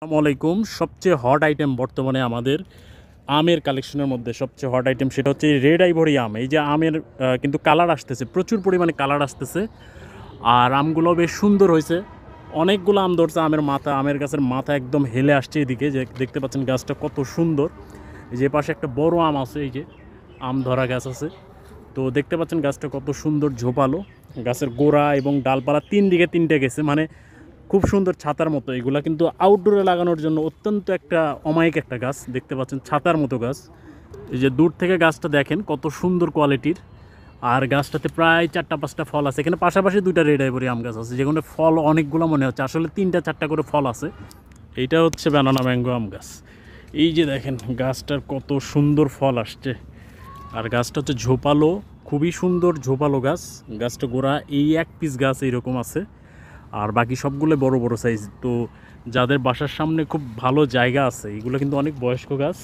আসসালামু আলাইকুম সবচেয়ে হট আইটেম বর্তমানে আমাদের আমের কালেকশনের মধ্যে সবচেয়ে হট আইটেম সেটা হচ্ছে রেড আইভরি আম এই যে আমের কিন্তু কালার আসতেছে প্রচুর পরিমাণে কালার আসতেছে আর আমগুলো বেশ সুন্দর হয়েছে অনেকগুলো আম ধরছে আমের মাথা আমের গাছের মাথা একদম হেলে আসছে এদিকে যে দেখতে পাচ্ছেন গাছটা কত সুন্দর যে পাশে একটা বড় আম আছে এই যে আম ধরা গাছ আছে তো দেখতে পাচ্ছেন গাছটা কত সুন্দর ঝোপালো গাছের গোড়া এবং ডালপালা তিন দিকে তিনটে গেছে মানে খুব সুন্দর ছাতার মতো এগুলা কিন্তু আউটডোরে লাগানোর জন্য অত্যন্ত একটা অমায়িক একটা গাছ দেখতে পাচ্ছেন ছাতার মতো গাছ এই যে দূর থেকে গাছটা দেখেন কত সুন্দর কোয়ালিটির আর গাছটাতে প্রায় চারটা পাঁচটা ফল আছে এখানে পাশাপাশি দুইটা রেড আইবরি আম গাছ আছে যেগুলো ফল অনেকগুলো মনে হচ্ছে আসলে তিনটা চারটা করে ফল আছে এইটা হচ্ছে ব্যানানা ম্যাঙ্গো আম গাছ এই যে দেখেন গাছটার কত সুন্দর ফল আসছে আর গাছটা হচ্ছে ঝোপালো খুবই সুন্দর ঝোপালো গাছ গাছটা গোড়া এই এক পিস গাছ এইরকম আছে আর বাকি সবগুলো বড় বড় সাইজ তো যাদের বাসার সামনে খুব ভালো জায়গা আছে এগুলো কিন্তু অনেক বয়স্ক গাছ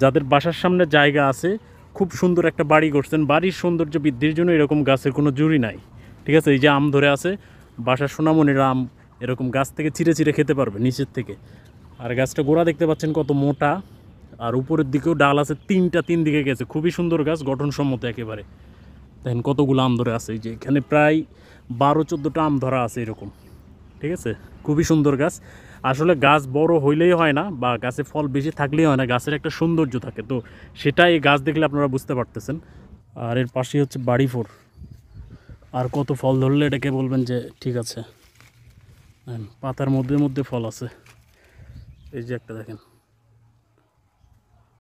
যাদের বাসার সামনে জায়গা আছে খুব সুন্দর একটা বাড়ি করছেন বাড়ির সৌন্দর্য বৃদ্ধির জন্য এরকম গাছের কোনো জুড়ি নাই ঠিক আছে এই যে আম ধরে আছে বাসার সোনামনির আম এরকম গাছ থেকে চিড়ে চিড়ে খেতে পারবে নিচের থেকে আর গাছটা গোড়া দেখতে পাচ্ছেন কত মোটা আর উপরের দিকেও ডাল আছে তিনটা তিন দিকে গেছে খুবই সুন্দর গাছ গঠনসম্মত একেবারে দেখেন কতগুলো আম ধরে আছে যে এখানে প্রায় বারো চোদ্দোটা আম ধরা আছে এরকম ঠিক আছে খুবই সুন্দর গাছ আসলে গাছ বড় হইলেই হয় না বা গাছে ফল বেশি থাকলেই হয় না গাছের একটা সৌন্দর্য থাকে তো সেটা এই গাছ দেখলে আপনারা বুঝতে পারতেছেন আর এর পাশেই হচ্ছে বাড়ি ফোর আর কত ফল ধরলে এটাকে বলবেন যে ঠিক আছে পাতার মধ্যে মধ্যে ফল আছে এই যে একটা দেখেন